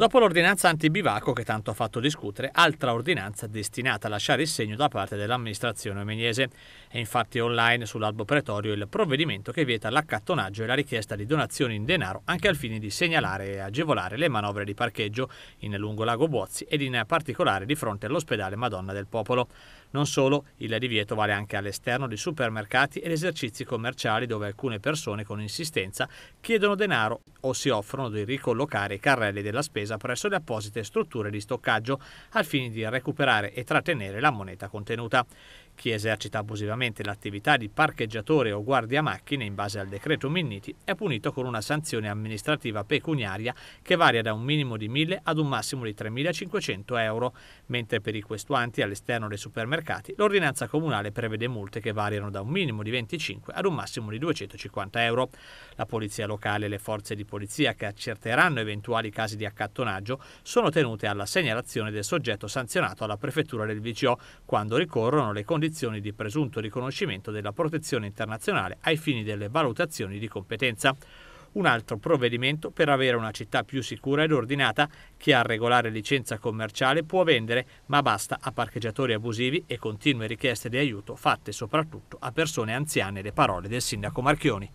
Dopo l'ordinanza antibivacco che tanto ha fatto discutere, altra ordinanza destinata a lasciare il segno da parte dell'amministrazione omenese. È infatti online sull'albo pretorio il provvedimento che vieta l'accattonaggio e la richiesta di donazioni in denaro anche al fine di segnalare e agevolare le manovre di parcheggio in lungo lago Bozzi ed in particolare di fronte all'ospedale Madonna del Popolo. Non solo, il divieto vale anche all'esterno di supermercati ed esercizi commerciali dove alcune persone con insistenza chiedono denaro o si offrono di ricollocare i carrelli della spesa spesa presso le apposite strutture di stoccaggio al fine di recuperare e trattenere la moneta contenuta. Chi esercita abusivamente l'attività di parcheggiatore o guardia macchine in base al decreto Minniti è punito con una sanzione amministrativa pecuniaria che varia da un minimo di 1.000 ad un massimo di 3.500 euro, mentre per i questuanti all'esterno dei supermercati l'ordinanza comunale prevede multe che variano da un minimo di 25 ad un massimo di 250 euro. La polizia locale e le forze di polizia che accerteranno eventuali casi di accattonaggio sono tenute alla segnalazione del soggetto sanzionato alla prefettura del VCO quando ricorrono le condizioni condizioni di presunto riconoscimento della protezione internazionale ai fini delle valutazioni di competenza un altro provvedimento per avere una città più sicura ed ordinata. Chi ha regolare licenza commerciale può vendere, ma basta a parcheggiatori abusivi e continue richieste di aiuto fatte soprattutto a persone anziane, le parole del sindaco Marchioni.